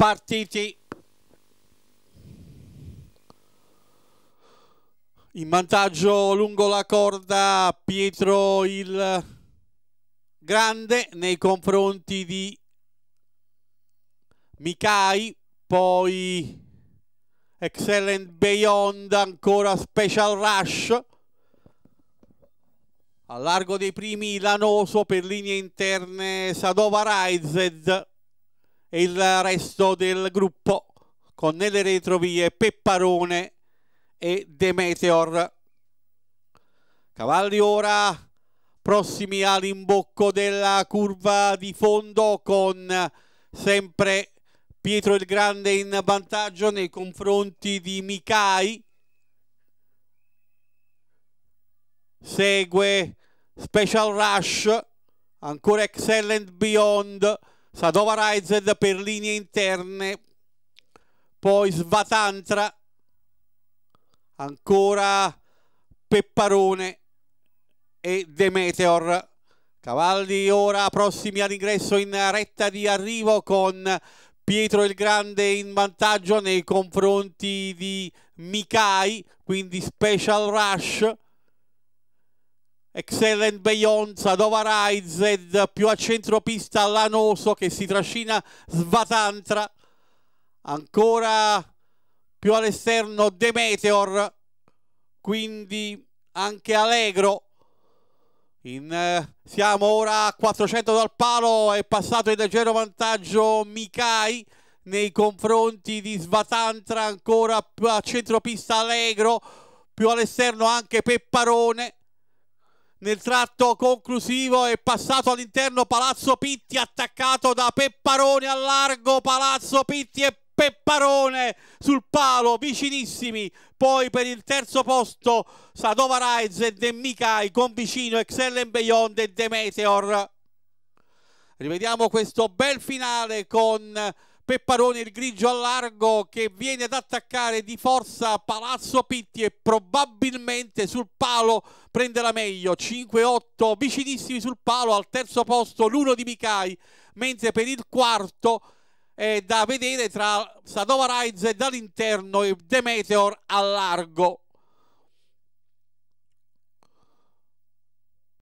partiti in vantaggio lungo la corda Pietro il Grande nei confronti di Mikai poi Excellent Beyond ancora Special Rush al largo dei primi Lanoso per linee interne Sadova Raized e il resto del gruppo con nelle retrovie Pepparone e De Meteor. Cavalli ora prossimi all'imbocco della curva di fondo con sempre Pietro il Grande in vantaggio nei confronti di Micai. Segue Special Rush, ancora Excellent Beyond Sadova Raized per linee interne, poi Svatantra, ancora Pepparone e Demeteor. Cavalli ora prossimi all'ingresso in retta di arrivo con Pietro il Grande in vantaggio nei confronti di Mikai, quindi Special Rush. Excellent Beyoncé, Dova Raized, più a centropista Lanoso che si trascina Svatantra, ancora più all'esterno De Meteor, quindi anche Allegro. In, eh, siamo ora a 400 dal palo, è passato in leggero vantaggio Mikai nei confronti di Svatantra, ancora più a centropista Allegro, più all'esterno anche Pepparone nel tratto conclusivo è passato all'interno Palazzo Pitti attaccato da Pepparone a largo Palazzo Pitti e Pepparone sul palo vicinissimi poi per il terzo posto Sadova Raiz e De Mikai con vicino Excel Beyond e De Meteor rivediamo questo bel finale con Pepparone il grigio a largo che viene ad attaccare di forza Palazzo Pitti e probabilmente sul palo prende la meglio 5-8 vicinissimi sul palo al terzo posto l'uno di Micai mentre per il quarto è da vedere tra Sadova Raiz dall'interno e Demeteor a largo